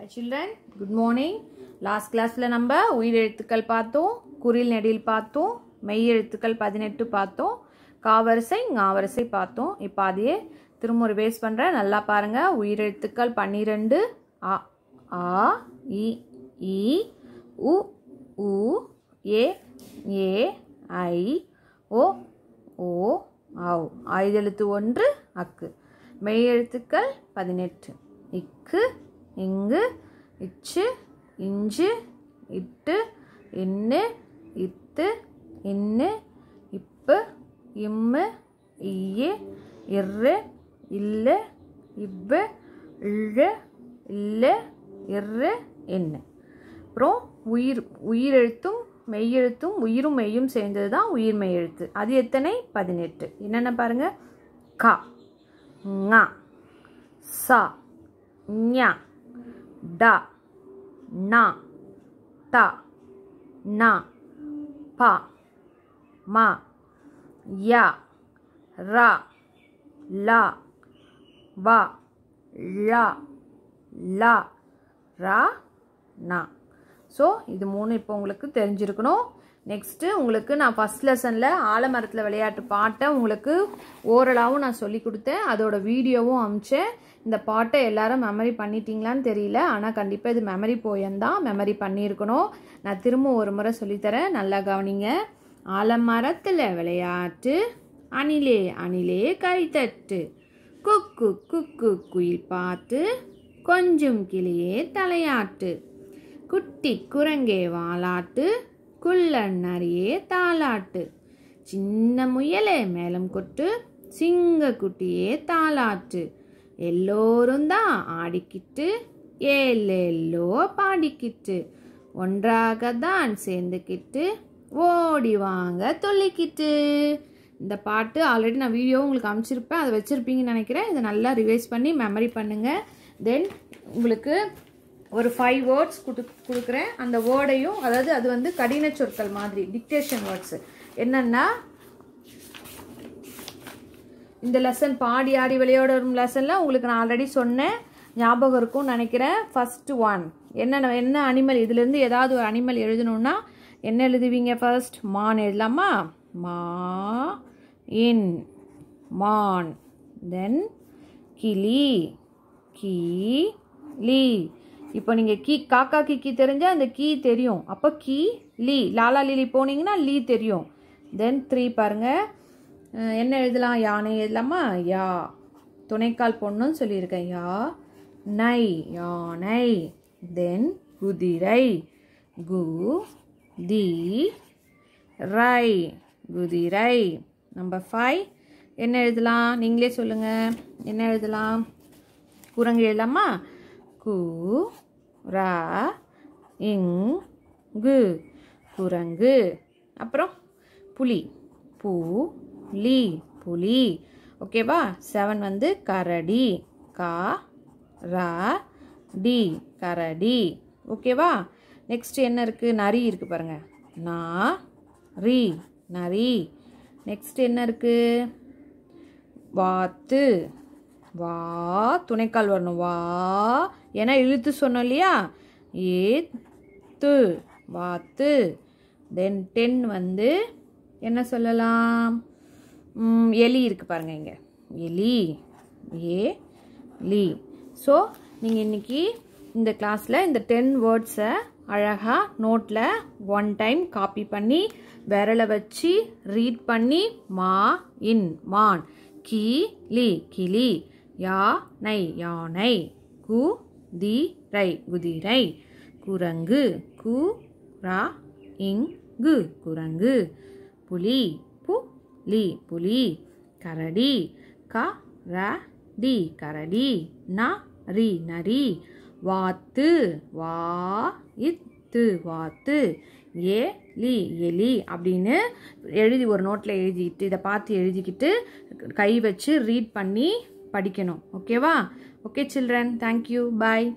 Hi children good morning last கிளாஸில் நம்ம உயிரெழுத்துக்கள் பார்த்தோம் குரில் நெடில் பார்த்தோம் மெய் எழுத்துக்கள் பதினெட்டு பார்த்தோம் காவரிசை ஞாவரிசை பார்த்தோம் இப்போ அதையே திரும்ப ஒரு ரிவைஸ் பண்ணுறேன் நல்லா பாருங்கள் உயிரெழுத்துக்கள் பன்னிரெண்டு அ ஆ இ உ உ ஏ ஏ ஐ ஓ ஓ ஆவ் ஆயுதெழுத்து ஒன்று அக்கு மெய் எழுத்துக்கள் பதினெட்டு இக்கு இங்கு இச்சு இஞ்சு இட்டு இன்னு இத்து இன்னு இப்பு இம்மு இய்யு இரு இல்லு இப்பு இழு இல்லை இரு என்ன அப்புறம் உயிர் உயிரெழுத்தும் மெய்யெழுத்தும் உயிரும் மெய்யும் சேர்ந்தது தான் உயிர் மெய்யெழுத்து அது எத்தனை பதினெட்டு என்னென்ன பாருங்கள் கா ஞா சா ஞா ட ந த ந ப ம ய ர ல வ ழ ல ர ந ஸோ இது மூணு இப்போ உங்களுக்கு தெரிஞ்சிருக்கணும் நெக்ஸ்ட்டு உங்களுக்கு நான் ஃபஸ்ட் லெசனில் ஆலமரத்தில் விளையாட்டு பாட்டை உங்களுக்கு ஓரளாகவும் நான் சொல்லி கொடுத்தேன் அதோடய வீடியோவும் அமிச்சேன் இந்த பாட்டை எல்லாரும் மெமரி பண்ணிட்டீங்களான்னு தெரியல ஆனால் கண்டிப்பாக இது மெமரி போயந்தான் மெமரி பண்ணியிருக்கணும் நான் திரும்ப ஒரு முறை சொல்லித்தரேன் நல்லா கவனிங்க ஆலமரத்தில் விளையாட்டு அணிலே அணிலே கைத்தட்டு குக்கு குக்கு குயில் பார்த்து கொஞ்சம் கிளியே தலையாட்டு குட்டி குரங்கே வாலாட்டு குள்ளன் நிறைய தாலாட்டு சின்ன முயலே மேலம் கொட்டு சிங்கக்குட்டியே தாலாட்டு எல்லோரும் தான் ஆடிக்கிட்டு எல்லோ பாடிக்கிட்டு ஒன்றாக தான் சேர்ந்துக்கிட்டு ஓடி வாங்க தொல்லிக்கிட்டு இந்த பாட்டு ஆல்ரெடி நான் வீடியோ உங்களுக்கு அமைச்சிருப்பேன் அதை வச்சுருப்பீங்கன்னு நினைக்கிறேன் இதை நல்லா ரிவைஸ் பண்ணி மெமரி பண்ணுங்கள் தென் உங்களுக்கு ஒரு ஃபைவ் வேர்ட்ஸ் கொடு கொடுக்குறேன் அந்த வேர்டையும் அதாவது அது வந்து கடின சொற்கள் மாதிரி டிக்டேஷன் வேர்ட்ஸு என்னென்னா இந்த லெசன் பாடி ஆடி விளையாட வரும் லெசனில் உங்களுக்கு நான் ஆல்ரெடி சொன்னேன் ஞாபகம் இருக்கும்னு நினைக்கிறேன் ஃபஸ்ட்டு ஒன் என்ன என்ன அனிமல் இதுலேருந்து ஏதாவது ஒரு அனிமல் எழுதணும்னா என்ன எழுதுவீங்க ஃபர்ஸ்ட் மான் எழுதலாமா மா இன் மான் தென் கிளி கி லீ இப்போ நீங்கள் கீ காக்கா கீ தெரிஞ்சால் இந்த கீ தெரியும் அப்போ கீ லீ லாலா லீலி போனீங்கன்னா லீ தெரியும் தென் த்ரீ பாருங்கள் என்ன எழுதலாம் யானை எழுதலாமா யா துணைக்கால் பொண்ணுன்னு சொல்லியிருக்கேன் யா நை யானை தென் குதிரை கு தி ரை குதிரை நம்பர் ஃபைவ் என்ன எழுதலாம் நீங்களே சொல்லுங்கள் என்ன எழுதலாம் குரங்கு எழுதலாமா கு ரா இங்கு குரங்கு அப்புறம் புலி பூ லி புலி ஓகேவா செவன் வந்து கரடி கா ரா டி கரடி ஓகேவா நெக்ஸ்ட் என்ன இருக்குது நரி இருக்குது பாருங்கள் நா ரி நரி நெக்ஸ்ட் என்ன இருக்குது வாத்து வா துணைக்கால் வரணும் வா ஏன்னா இழுத்து சொன்னோம் இல்லையா ஏ து வாத்து தென் டென் வந்து என்ன சொல்லலாம் எலி இருக்குது பாருங்கள் இங்கே எலி ஏ லி ஸோ நீங்கள் இன்றைக்கி இந்த கிளாஸில் இந்த டென் வேர்ட்ஸை அழகாக நோட்டில் ஒன் டைம் காப்பி பண்ணி விரலை வச்சு ரீட் பண்ணி மா இன் மான் கி லி கிளி யா நை யானை கு தி ரை குதிரை குரங்கு கு ரா இங்கு குரங்கு புலி பு லி புலி கரடி க ர டி கரடி ந ரி நரி வாத்து வா இத்து வாத்து ஏ லி எலி அப்படின்னு எழுதி ஒரு நோட்டில் எழுதிக்கிட்டு இதை பார்த்து எழுதிக்கிட்டு கை வச்சு ரீட் பண்ணி படிக்கணும் ஓகேவா ஓகே சில்ட்ரன் தேங்க்யூ பாய்